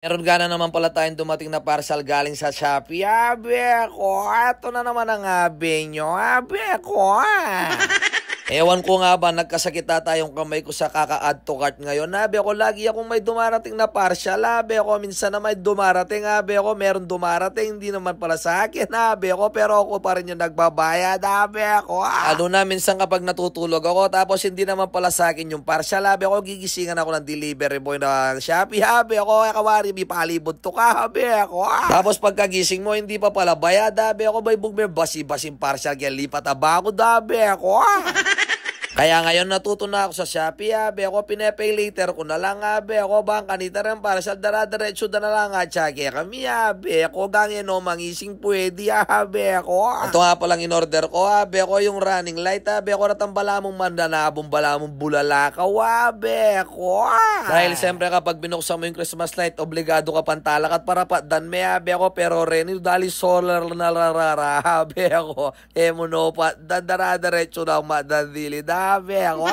Meron gana naman pala tayong dumating na parcel galing sa Shopee. Abe ko, ato na naman ang abe nyo. Abe ko. Ah. Ewan ko nga ba, nagkasakit ata tayong kamay ko sa kaka-add to cart ngayon. Nabi ako, lagi akong may dumarating na partial. Nabi ako, minsan na may dumarating. Nabi ako, meron dumarating. Hindi naman pala sa akin. Nabi ako, pero ako pa rin yung nagbabayad. Nabi ako. Ah! Ano na, minsan kapag natutulog ako, tapos hindi naman pala sa akin yung partial. Nabi ako, gigisingan ako ng delivery boy ng Shopee. Nabi ako, kawari, may palibot to ka. Nabi ako. Ah! Tapos pagkagising mo, hindi pa pala bayad. Nabi ako, may bugmer basi-basing partial. Kaya lipat abako. Nabi ako. Ah! Kaya ngayon natuto na ako sa Shopee, abe ako pinepay later ko na lang, abe ako bang kanita rin para sa daradiretso da na lang, atsake ah. kami, abe ako gangin eh, no, mangising pwede, abe ako. Ah. Ito nga palang in order ko, abe ako yung running light, abe ako natambala mong mandanabong bala mong bulalakaw, abe ako. Ah. Dahil siyempre kapag binuksan mo yung Christmas light, obligado ka pantalak at para pa, dan me, abe ako, pero Reni, dali solar na rarara, abe ako, eh mo no, pa, daradiretso na, madadili, da Abi ako.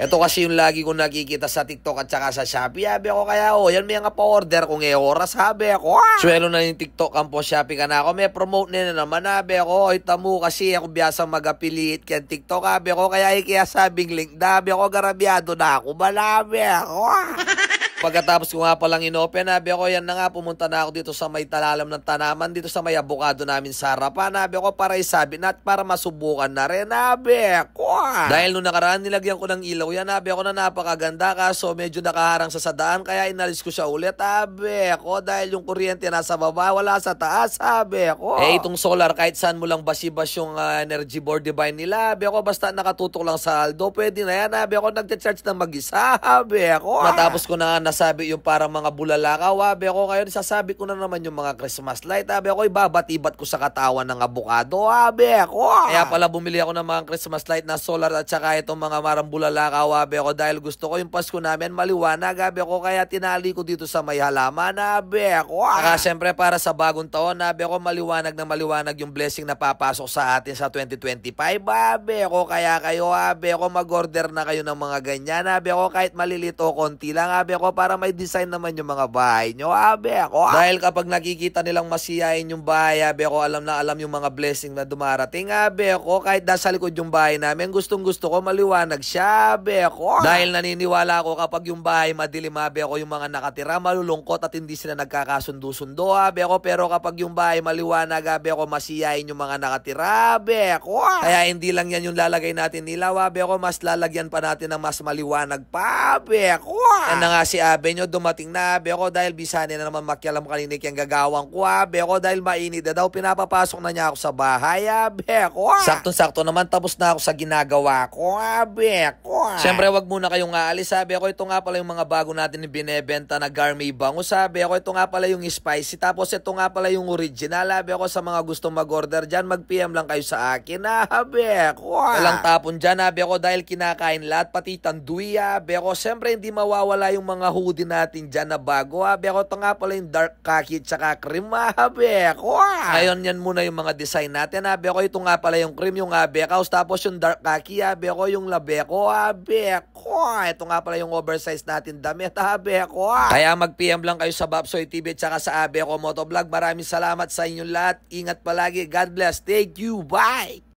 Ito kasi yung lagi kong nakikita sa TikTok at saka sa Shopee. Abi ako kaya Oh, yan may nga pa-order kung e oras. Abi ako. Ah! Swelo na yung TikTok ang po Shopee ka na ako. May promote nila naman. Abi ako. Oy mo kasi ako biyasang magapiliit kaya TikTok. Abi ako kaya ikiyasabing link. Dabi ako garabyado na ako. Malabi ako. Ah! Pagkatapos ko nga palang inopen, nabi ako, yan na nga, pumunta na ako dito sa may talalam ng tanaman, dito sa may abukado namin sa harapan, nabi ako, para isabi na at para masubukan na rin, nabi ako. Ah. Dahil nung nakaraan, nilagyan ko ng ilaw yan, nabi ako na napakaganda, kaso medyo nakaharang sa sadaan, kaya inalis ko siya ulit, nabi ako, dahil yung kuryente nasa baba, wala sa taas, nabi ako. Eh, itong solar, kahit saan mo lang basi-bas yung uh, energy board divine nila, nabi ako, basta nakatutok lang sa aldo, pwede na yan, nabi ako, nagte-charge ng mag-isa, nabi ako. Ah. Matapos ko na nasabi yung parang mga bulalakaw, abe ako ngayon, sasabi ko na naman yung mga Christmas light, Abi ako, ibabatibat ko sa katawan ng abukado, abe ako. Kaya pala bumili ako ng mga Christmas light na solar at saka itong mga marang bulalakaw, abe ako, dahil gusto ko yung Pasko namin maliwanag, Abi ako, kaya tinali ko dito sa may halaman, Abi ako. Saka ah. syempre para sa bagong taon, abi ako, maliwanag na maliwanag yung blessing na papasok sa atin sa 2025, Abi ako, kaya kayo, abi ako, mag-order na kayo ng mga ganyan, Abi ako, kahit malilito, konti lang, Abi ako, para may design naman yung mga bahay nyo, abe ako. Ah. Dahil kapag nakikita nilang masiyain yung bahay, abe ako, alam na alam yung mga blessing na dumarating, abe ako. Kahit nasa likod yung bahay namin, gustong gusto ko maliwanag siya, abe ako. Dahil naniniwala ako kapag yung bahay madilim, abe ako, yung mga nakatira malulungkot at hindi sila nagkakasundo-sundo, abe ako. Pero kapag yung bahay maliwanag, abe ako, masiyain yung mga nakatira, abe ako. Kaya hindi lang yan yung lalagay natin nilaw, abe ako, mas lalagyan pa natin ng mas maliwanag pa, abe ako. Yan na nga si Abe nyo, dumating na Abe ako dahil bisani na naman makialam kanina kayang gagawang ko Abe ako dahil mainit na daw pinapapasok na niya ako sa bahay Abe ako. Sakto-sakto naman tapos na ako sa ginagawa ko Abe ako. Siyempre wag muna kayong aalis Abe ako ito nga pala yung mga bago natin binebenta na Garmy Bango Abe ako ito nga pala yung spicy tapos ito nga pala yung original Abe ako sa mga gustong mag-order dyan mag-PM lang kayo sa akin Abe ako. Walang tapon dyan Abe ako dahil kinakain lahat pati tanduya Abe ako. Siyempre hindi mawawala mawawala yung mga hoodie natin dyan na bago. Habi ako, ito nga pala yung dark khaki tsaka cream. Habi ako. Ah. Ngayon, yan muna yung mga design natin. Habi ako, ito nga pala yung cream, yung abekaos. Tapos yung dark khaki, habi ako, yung labeko. Habi ako. Ah. Ito nga pala yung oversize natin damit. Habi ako. Ah. Kaya mag-PM lang kayo sa Babsoy TV tsaka sa Abeko Motovlog. Maraming salamat sa inyong lahat. Ingat palagi. God bless. Thank you. Bye.